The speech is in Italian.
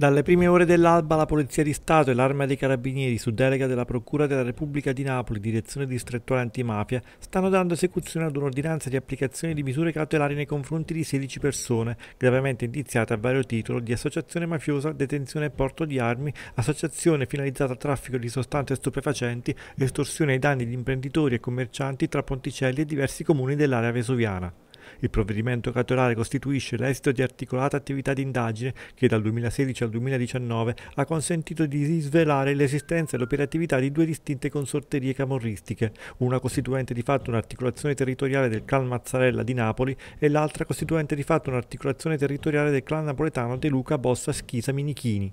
Dalle prime ore dell'alba la Polizia di Stato e l'Arma dei Carabinieri, su delega della Procura della Repubblica di Napoli, direzione distrettuale antimafia, stanno dando esecuzione ad un'ordinanza di applicazione di misure cautelari nei confronti di 16 persone, gravemente indiziate a vario titolo di associazione mafiosa, detenzione e porto di armi, associazione finalizzata a traffico di sostanze stupefacenti, estorsione ai danni di imprenditori e commercianti tra Ponticelli e diversi comuni dell'area vesuviana. Il provvedimento cautolare costituisce l'esito di articolata attività di indagine che dal 2016 al 2019 ha consentito di svelare l'esistenza e l'operatività di due distinte consorterie camorristiche, una costituente di fatto un'articolazione territoriale del clan Mazzarella di Napoli e l'altra costituente di fatto un'articolazione territoriale del clan napoletano De Luca Bossa Schisa Minichini.